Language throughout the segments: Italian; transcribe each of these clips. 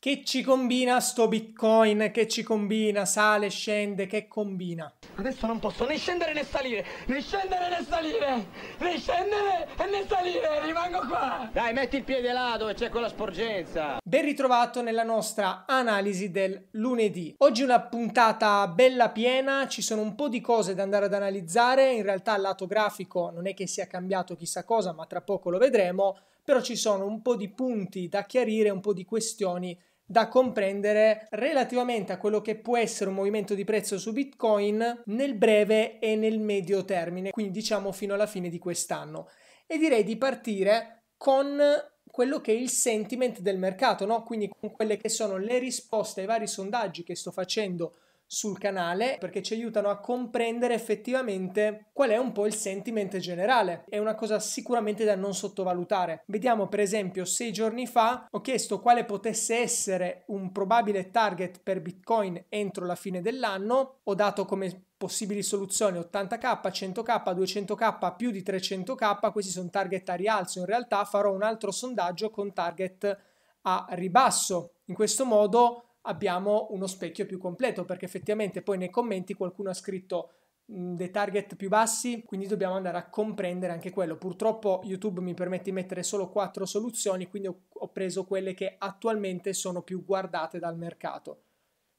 Che ci combina sto bitcoin? Che ci combina? Sale, scende, che combina? Adesso non posso né scendere né salire, né scendere né salire, né scendere né salire, rimango qua! Dai, metti il piede là dove c'è quella sporgenza! Ben ritrovato nella nostra analisi del lunedì. Oggi una puntata bella piena, ci sono un po' di cose da andare ad analizzare, in realtà al lato grafico non è che sia cambiato chissà cosa, ma tra poco lo vedremo, però ci sono un po' di punti da chiarire, un po' di questioni da comprendere relativamente a quello che può essere un movimento di prezzo su Bitcoin nel breve e nel medio termine, quindi diciamo fino alla fine di quest'anno. E direi di partire con quello che è il sentiment del mercato, no? quindi con quelle che sono le risposte ai vari sondaggi che sto facendo sul canale perché ci aiutano a comprendere effettivamente qual è un po' il sentiment generale. È una cosa sicuramente da non sottovalutare. Vediamo per esempio sei giorni fa ho chiesto quale potesse essere un probabile target per Bitcoin entro la fine dell'anno, ho dato come possibili soluzioni 80k, 100k, 200k, più di 300k, questi sono target a rialzo, in realtà farò un altro sondaggio con target a ribasso. In questo modo abbiamo uno specchio più completo perché effettivamente poi nei commenti qualcuno ha scritto mm, dei target più bassi, quindi dobbiamo andare a comprendere anche quello. Purtroppo YouTube mi permette di mettere solo quattro soluzioni, quindi ho preso quelle che attualmente sono più guardate dal mercato.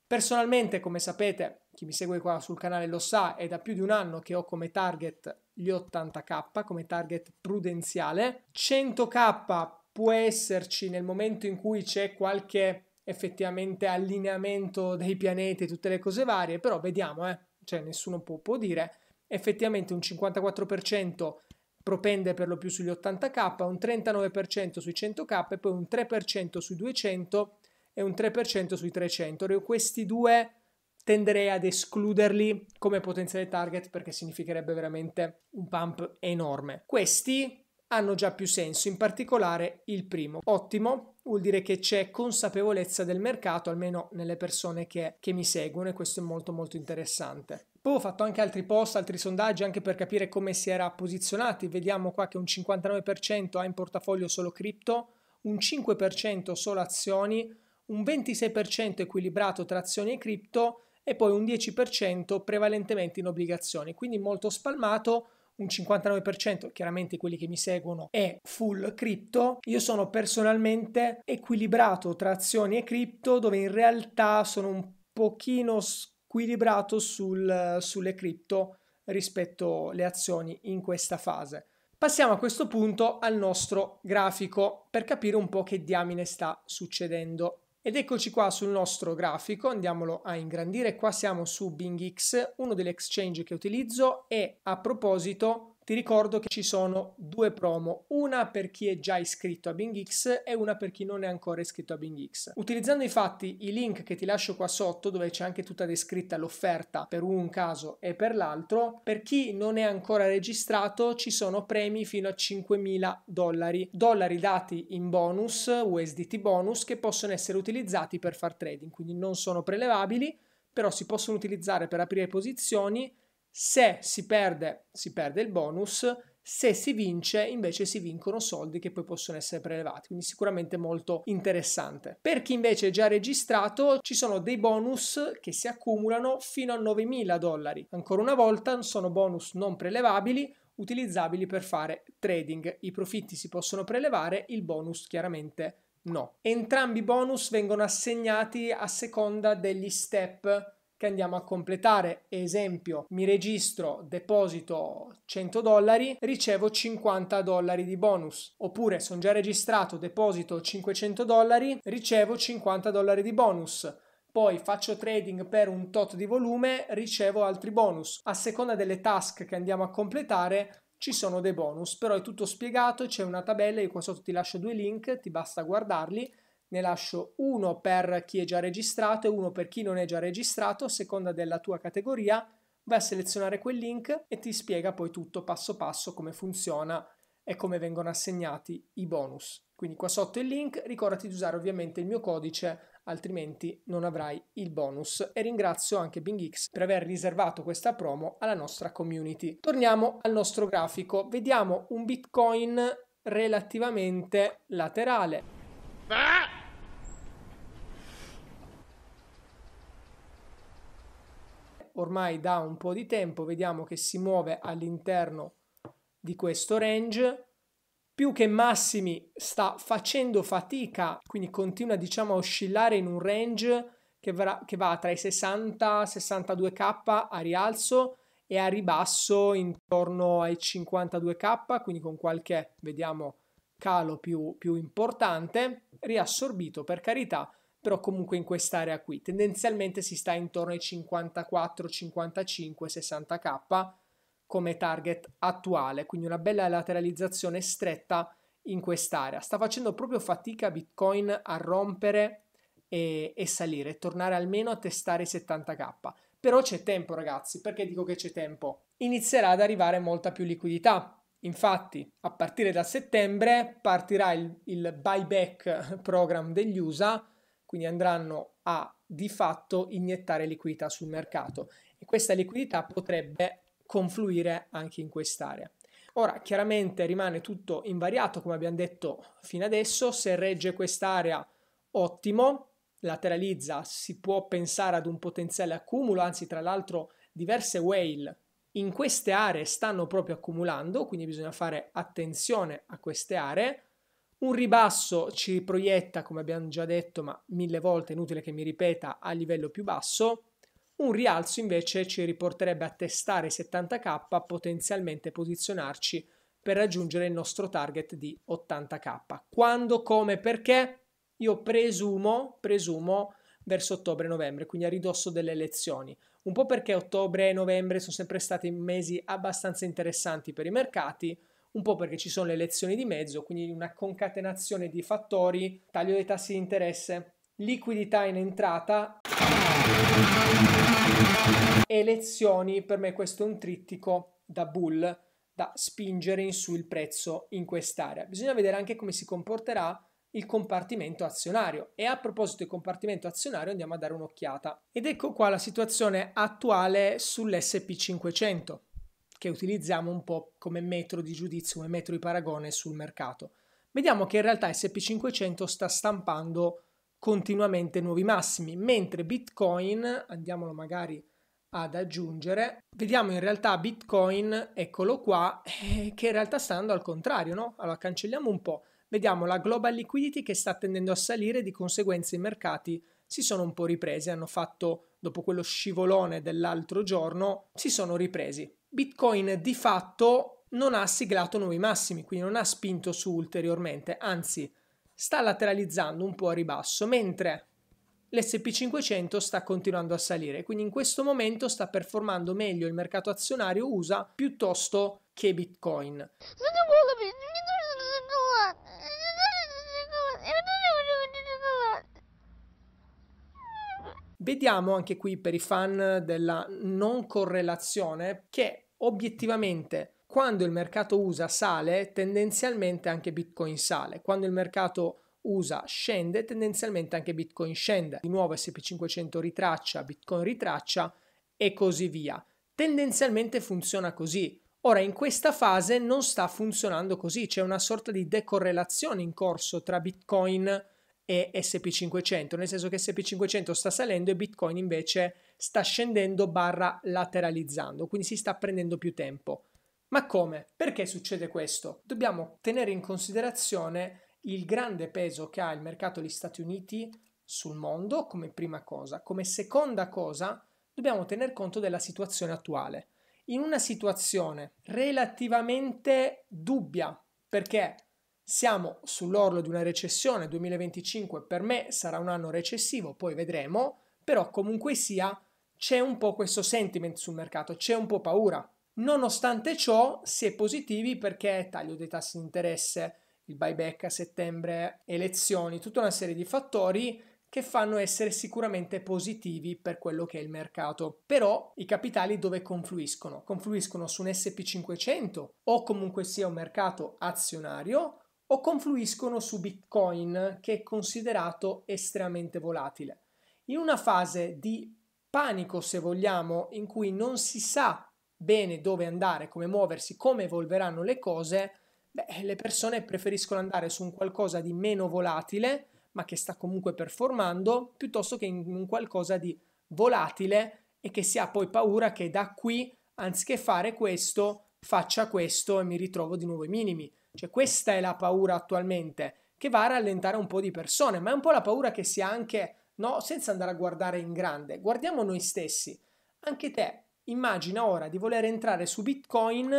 Personalmente, come sapete, chi mi segue qua sul canale lo sa, è da più di un anno che ho come target gli 80k come target prudenziale. 100k può esserci nel momento in cui c'è qualche effettivamente allineamento dei pianeti e tutte le cose varie, però vediamo, eh? cioè nessuno può, può dire, effettivamente un 54% propende per lo più sugli 80k, un 39% sui 100k e poi un 3% sui 200 e un 3% sui 300. Io questi due tenderei ad escluderli come potenziale target perché significherebbe veramente un pump enorme. Questi hanno già più senso, in particolare il primo. Ottimo, vuol dire che c'è consapevolezza del mercato, almeno nelle persone che, che mi seguono e questo è molto molto interessante. Poi ho fatto anche altri post, altri sondaggi anche per capire come si era posizionati. Vediamo qua che un 59% ha in portafoglio solo cripto, un 5% solo azioni, un 26% equilibrato tra azioni e cripto e poi un 10% prevalentemente in obbligazioni, quindi molto spalmato un 59%, chiaramente quelli che mi seguono, è full cripto. Io sono personalmente equilibrato tra azioni e cripto, dove in realtà sono un pochino squilibrato sul, sulle cripto rispetto alle azioni in questa fase. Passiamo a questo punto al nostro grafico per capire un po' che diamine sta succedendo. Ed eccoci qua sul nostro grafico, andiamolo a ingrandire. Qua siamo su Bing X, uno degli exchange che utilizzo e a proposito ti ricordo che ci sono due promo, una per chi è già iscritto a Bing X e una per chi non è ancora iscritto a Bing X. Utilizzando infatti i link che ti lascio qua sotto, dove c'è anche tutta descritta l'offerta per un caso e per l'altro, per chi non è ancora registrato ci sono premi fino a 5.000 dollari, dollari dati in bonus, USDT bonus, che possono essere utilizzati per far trading, quindi non sono prelevabili, però si possono utilizzare per aprire posizioni se si perde, si perde il bonus, se si vince invece si vincono soldi che poi possono essere prelevati, quindi sicuramente molto interessante. Per chi invece è già registrato ci sono dei bonus che si accumulano fino a 9.000 dollari. Ancora una volta sono bonus non prelevabili utilizzabili per fare trading. I profitti si possono prelevare, il bonus chiaramente no. Entrambi i bonus vengono assegnati a seconda degli step che andiamo a completare. Esempio, mi registro, deposito 100 dollari, ricevo 50 dollari di bonus. Oppure sono già registrato, deposito 500 dollari, ricevo 50 dollari di bonus poi faccio trading per un tot di volume, ricevo altri bonus. A seconda delle task che andiamo a completare ci sono dei bonus, però è tutto spiegato, c'è una tabella, io qua sotto ti lascio due link, ti basta guardarli ne lascio uno per chi è già registrato e uno per chi non è già registrato, a seconda della tua categoria, vai a selezionare quel link e ti spiega poi tutto passo passo come funziona e come vengono assegnati i bonus. Quindi qua sotto il link, ricordati di usare ovviamente il mio codice altrimenti non avrai il bonus e ringrazio anche BingX per aver riservato questa promo alla nostra community. Torniamo al nostro grafico, vediamo un Bitcoin relativamente laterale. Ah! ormai da un po' di tempo, vediamo che si muove all'interno di questo range, più che massimi sta facendo fatica, quindi continua diciamo a oscillare in un range che, va, che va tra i 60 62k a rialzo e a ribasso intorno ai 52k, quindi con qualche, vediamo, calo più, più importante, riassorbito per carità però comunque in quest'area qui. Tendenzialmente si sta intorno ai 54, 55, 60k come target attuale, quindi una bella lateralizzazione stretta in quest'area. Sta facendo proprio fatica Bitcoin a rompere e, e salire, tornare almeno a testare i 70k. Però c'è tempo ragazzi, perché dico che c'è tempo? Inizierà ad arrivare molta più liquidità, Infatti, a partire da settembre partirà il, il buyback program degli USA quindi andranno a di fatto iniettare liquidità sul mercato e questa liquidità potrebbe confluire anche in quest'area. Ora chiaramente rimane tutto invariato come abbiamo detto fino adesso, se regge quest'area ottimo, lateralizza, si può pensare ad un potenziale accumulo, anzi tra l'altro diverse whale in queste aree stanno proprio accumulando, quindi bisogna fare attenzione a queste aree. Un ribasso ci proietta, come abbiamo già detto, ma mille volte inutile che mi ripeta, a livello più basso. Un rialzo invece ci riporterebbe a testare 70k, potenzialmente posizionarci per raggiungere il nostro target di 80k. Quando, come, perché? Io presumo, presumo verso ottobre-novembre, quindi a ridosso delle elezioni. Un po' perché ottobre e novembre sono sempre stati mesi abbastanza interessanti per i mercati, un po' perché ci sono le lezioni di mezzo, quindi una concatenazione di fattori, taglio dei tassi di interesse, liquidità in entrata, e lezioni, per me questo è un trittico da bull da spingere in su il prezzo in quest'area. Bisogna vedere anche come si comporterà il compartimento azionario e a proposito del compartimento azionario andiamo a dare un'occhiata ed ecco qua la situazione attuale sull'SP 500 che utilizziamo un po' come metro di giudizio, come metro di paragone sul mercato. Vediamo che in realtà SP500 sta stampando continuamente nuovi massimi, mentre Bitcoin, andiamolo magari ad aggiungere, vediamo in realtà Bitcoin, eccolo qua, eh, che in realtà sta andando al contrario, no? Allora cancelliamo un po', vediamo la global liquidity che sta tendendo a salire, di conseguenza i mercati si sono un po' ripresi, hanno fatto dopo quello scivolone dell'altro giorno, si sono ripresi. Bitcoin di fatto non ha siglato nuovi massimi, quindi non ha spinto su ulteriormente, anzi sta lateralizzando un po' a ribasso, mentre l'SP500 sta continuando a salire, quindi in questo momento sta performando meglio il mercato azionario USA piuttosto che Bitcoin. Vediamo anche qui per i fan della non correlazione che obiettivamente quando il mercato USA sale, tendenzialmente anche Bitcoin sale. Quando il mercato USA scende, tendenzialmente anche Bitcoin scende. Di nuovo SP500 ritraccia, Bitcoin ritraccia e così via. Tendenzialmente funziona così. Ora, in questa fase non sta funzionando così, c'è una sorta di decorrelazione in corso tra Bitcoin e e SP500, nel senso che SP500 sta salendo e Bitcoin invece sta scendendo barra lateralizzando, quindi si sta prendendo più tempo. Ma come? Perché succede questo? Dobbiamo tenere in considerazione il grande peso che ha il mercato degli Stati Uniti sul mondo come prima cosa. Come seconda cosa dobbiamo tener conto della situazione attuale. In una situazione relativamente dubbia, perché siamo sull'orlo di una recessione, 2025 per me sarà un anno recessivo, poi vedremo, però comunque sia c'è un po' questo sentiment sul mercato, c'è un po' paura. Nonostante ciò si è positivi perché taglio dei tassi di interesse, il buyback a settembre, elezioni, tutta una serie di fattori che fanno essere sicuramente positivi per quello che è il mercato. Però i capitali dove confluiscono? Confluiscono su un SP500 o comunque sia un mercato azionario o confluiscono su Bitcoin che è considerato estremamente volatile. In una fase di panico, se vogliamo, in cui non si sa bene dove andare, come muoversi, come evolveranno le cose, beh, le persone preferiscono andare su un qualcosa di meno volatile, ma che sta comunque performando, piuttosto che in un qualcosa di volatile e che si ha poi paura che da qui, anziché fare questo, faccia questo e mi ritrovo di nuovo ai minimi. Cioè questa è la paura attualmente che va a rallentare un po' di persone, ma è un po' la paura che si ha anche, no, senza andare a guardare in grande, guardiamo noi stessi. Anche te, immagina ora di voler entrare su Bitcoin,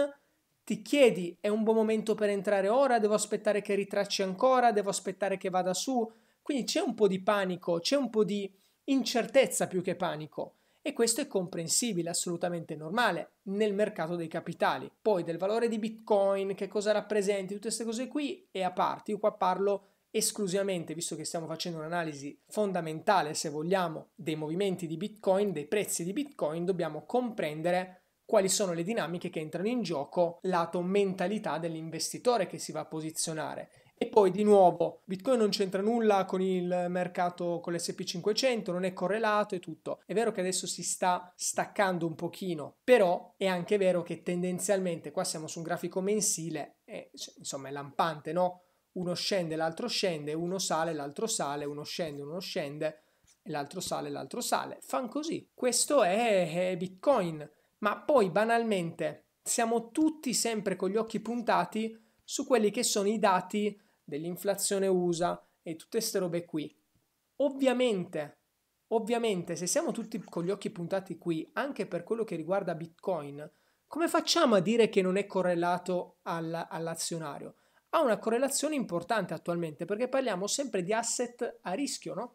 ti chiedi è un buon momento per entrare ora, devo aspettare che ritracci ancora, devo aspettare che vada su. Quindi c'è un po' di panico, c'è un po' di incertezza più che panico e questo è comprensibile, assolutamente normale nel mercato dei capitali. Poi del valore di Bitcoin, che cosa rappresenti, tutte queste cose qui è a parte, io qua parlo esclusivamente, visto che stiamo facendo un'analisi fondamentale, se vogliamo, dei movimenti di Bitcoin, dei prezzi di Bitcoin, dobbiamo comprendere quali sono le dinamiche che entrano in gioco lato mentalità dell'investitore che si va a posizionare. E poi di nuovo, Bitcoin non c'entra nulla con il mercato, con l'SP500, non è correlato e tutto. È vero che adesso si sta staccando un pochino, però è anche vero che tendenzialmente, qua siamo su un grafico mensile, è, cioè, insomma è lampante, no? Uno scende, l'altro scende, uno sale, l'altro sale, uno scende, uno scende, l'altro sale, l'altro sale. Fan così. Questo è, è Bitcoin. Ma poi banalmente siamo tutti sempre con gli occhi puntati su quelli che sono i dati dell'inflazione USA e tutte queste robe qui. Ovviamente, ovviamente, se siamo tutti con gli occhi puntati qui, anche per quello che riguarda Bitcoin, come facciamo a dire che non è correlato all- all'azionario? Ha una correlazione importante attualmente perché parliamo sempre di asset a rischio, no?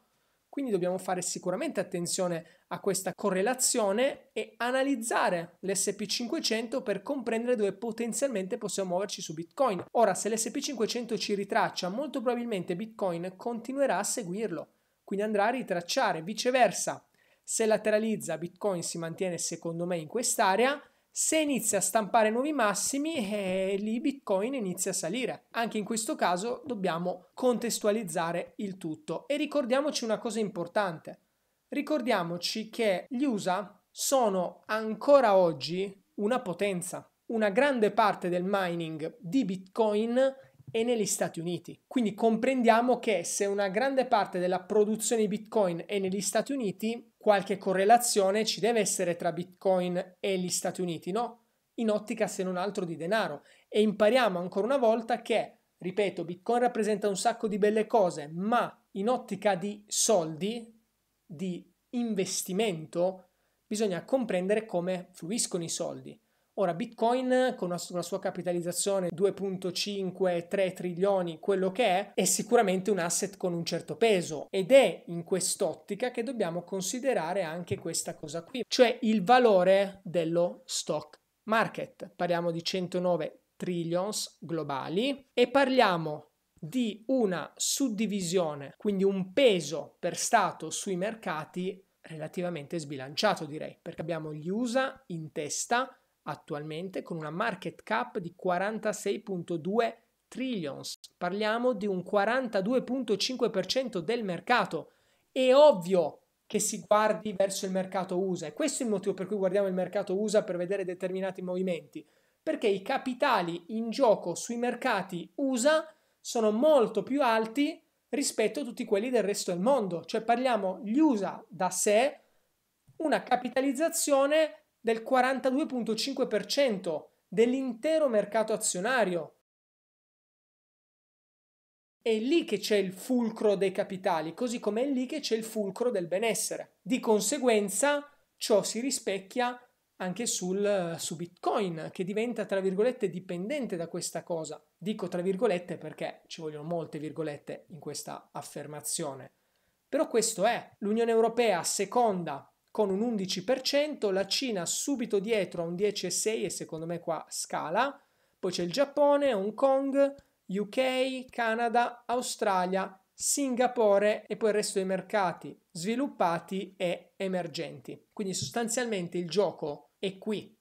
Quindi dobbiamo fare sicuramente attenzione a questa correlazione e analizzare l'SP500 per comprendere dove potenzialmente possiamo muoverci su Bitcoin. Ora, se l'SP500 ci ritraccia, molto probabilmente Bitcoin continuerà a seguirlo, quindi andrà a ritracciare. Viceversa, se lateralizza, Bitcoin si mantiene secondo me in quest'area se inizia a stampare nuovi massimi, eh, lì Bitcoin inizia a salire. Anche in questo caso dobbiamo contestualizzare il tutto e ricordiamoci una cosa importante. Ricordiamoci che gli USA sono ancora oggi una potenza. Una grande parte del mining di Bitcoin è negli Stati Uniti. Quindi comprendiamo che se una grande parte della produzione di Bitcoin è negli Stati Uniti, qualche correlazione ci deve essere tra Bitcoin e gli Stati Uniti, no? In ottica se non altro di denaro. E impariamo ancora una volta che, ripeto, Bitcoin rappresenta un sacco di belle cose, ma in ottica di soldi, di investimento, bisogna comprendere come fluiscono i soldi. Ora, Bitcoin con una, sua capitalizzazione 2.5-3 trilioni, quello che è, è sicuramente un asset con un certo peso ed è in quest'ottica che dobbiamo considerare anche questa cosa qui, cioè il valore dello stock market. Parliamo di 109 trillions globali e parliamo di una suddivisione, quindi un peso per Stato sui mercati relativamente sbilanciato direi, perché abbiamo gli USA in testa attualmente con una market cap di 46.2 trillions. Parliamo di un 42.5% del mercato. È ovvio che si guardi verso il mercato USA e questo è il motivo per cui guardiamo il mercato USA per vedere determinati movimenti, perché i capitali in gioco sui mercati USA sono molto più alti rispetto a tutti quelli del resto del mondo, cioè parliamo gli USA da sé una capitalizzazione del 42,5% dell'intero mercato azionario. È lì che c'è il fulcro dei capitali, così come è lì che c'è il fulcro del benessere. Di conseguenza, ciò si rispecchia anche sul, eh, su Bitcoin, che diventa, tra virgolette, dipendente da questa cosa. Dico tra virgolette perché ci vogliono molte virgolette in questa affermazione. Però questo è. L'Unione Europea seconda con un 11%, la Cina subito dietro a un 10,6 e secondo me qua scala, poi c'è il Giappone, Hong Kong, UK, Canada, Australia, Singapore e poi il resto dei mercati sviluppati e emergenti. Quindi sostanzialmente il gioco è qui.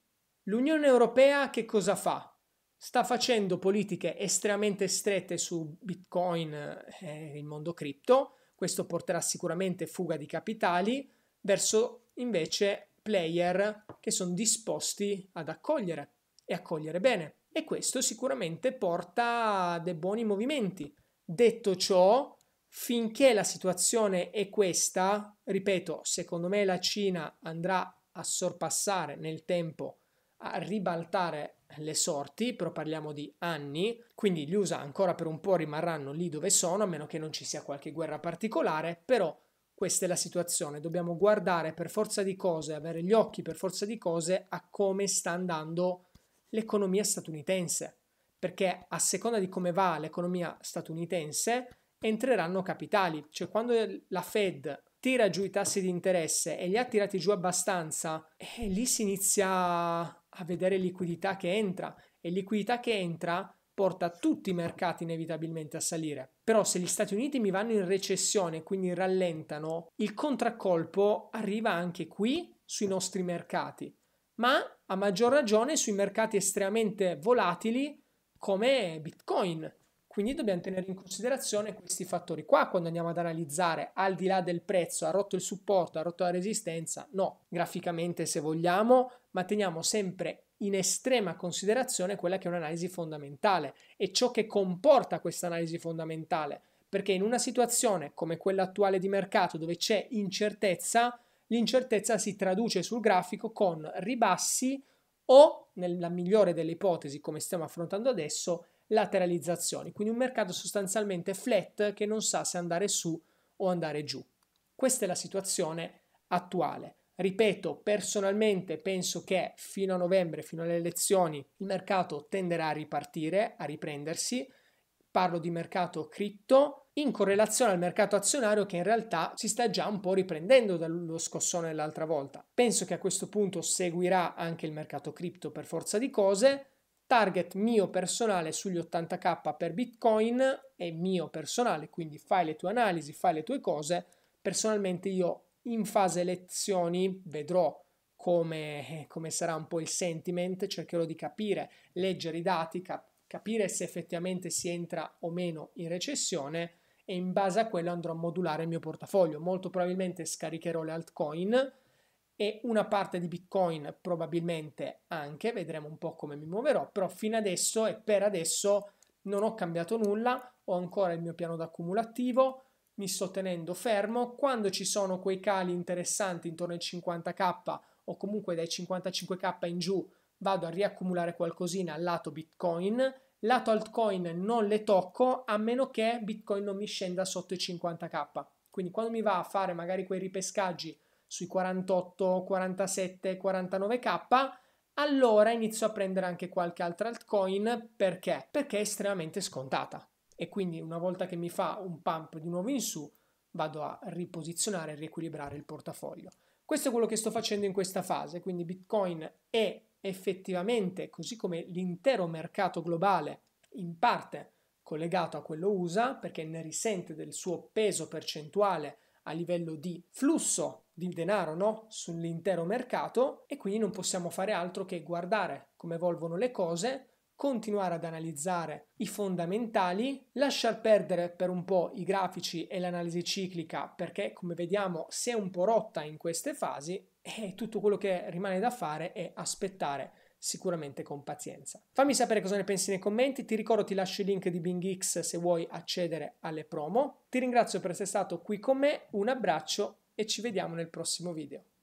L'Unione Europea che cosa fa? Sta facendo politiche estremamente strette su Bitcoin e eh, il mondo cripto, questo porterà sicuramente fuga di capitali verso invece player che sono disposti ad accogliere e accogliere bene. E questo sicuramente porta a dei buoni movimenti. Detto ciò, finché la situazione è questa, ripeto, secondo me la Cina andrà a sorpassare nel tempo, a ribaltare le sorti, però parliamo di anni, quindi gli USA ancora per un po' rimarranno lì dove sono, a meno che non ci sia qualche guerra particolare, però questa è la situazione, dobbiamo guardare per forza di cose, avere gli occhi per forza di cose a come sta andando l'economia statunitense, perché a seconda di come va l'economia statunitense entreranno capitali, cioè quando la Fed tira giù i tassi di interesse e li ha tirati giù abbastanza, eh, lì si inizia a vedere liquidità che entra e liquidità che entra porta tutti i mercati inevitabilmente a salire. Però se gli Stati Uniti mi vanno in recessione, quindi rallentano, il contraccolpo arriva anche qui sui nostri mercati, ma a maggior ragione sui mercati estremamente volatili come Bitcoin. Quindi dobbiamo tenere in considerazione questi fattori qua quando andiamo ad analizzare al di là del prezzo, ha rotto il supporto, ha rotto la resistenza, no, graficamente se vogliamo, ma teniamo sempre in estrema considerazione quella che è un'analisi fondamentale e ciò che comporta questa analisi fondamentale, perché in una situazione come quella attuale di mercato dove c'è incertezza, l'incertezza si traduce sul grafico con ribassi o, nella migliore delle ipotesi come stiamo affrontando adesso, lateralizzazioni, quindi un mercato sostanzialmente flat che non sa se andare su o andare giù. Questa è la situazione attuale. Ripeto, personalmente penso che fino a novembre, fino alle elezioni, il mercato tenderà a ripartire, a riprendersi. Parlo di mercato cripto in correlazione al mercato azionario che in realtà si sta già un po' riprendendo dallo scossone dell'altra volta. Penso che a questo punto seguirà anche il mercato cripto per forza di cose Target mio personale sugli 80k per Bitcoin è mio personale, quindi fai le tue analisi, fai le tue cose. Personalmente io in fase lezioni vedrò come, come sarà un po' il sentiment, cercherò di capire, leggere i dati, cap- capire se effettivamente si entra o meno in recessione e in base a quello andrò a modulare il mio portafoglio. Molto probabilmente scaricherò le altcoin e una parte di Bitcoin probabilmente anche, vedremo un po' come mi muoverò, però fino adesso e per adesso non ho cambiato nulla, ho ancora il mio piano d'accumulativo, mi sto tenendo fermo, quando ci sono quei cali interessanti intorno ai 50k o comunque dai 55k in giù vado a riaccumulare qualcosina al lato Bitcoin, lato altcoin non le tocco a meno che Bitcoin non mi scenda sotto i 50k, quindi quando mi va a fare magari quei ripescaggi sui 48, 47, 49k, allora inizio a prendere anche qualche altra altcoin perché? Perché è estremamente scontata e quindi una volta che mi fa un pump di nuovo in su vado a riposizionare e riequilibrare il portafoglio. Questo è quello che sto facendo in questa fase, quindi Bitcoin è effettivamente, così come l'intero mercato globale, in parte collegato a quello USA perché ne risente del suo peso percentuale a livello di flusso di denaro no? sull'intero mercato e quindi non possiamo fare altro che guardare come evolvono le cose, continuare ad analizzare i fondamentali, lasciar perdere per un po' i grafici e l'analisi ciclica perché come vediamo si è un po' rotta in queste fasi e tutto quello che rimane da fare è aspettare sicuramente con pazienza. Fammi sapere cosa ne pensi nei commenti, ti ricordo ti lascio il link di Bing X se vuoi accedere alle promo. Ti ringrazio per essere stato qui con me, un abbraccio e ci vediamo nel prossimo video.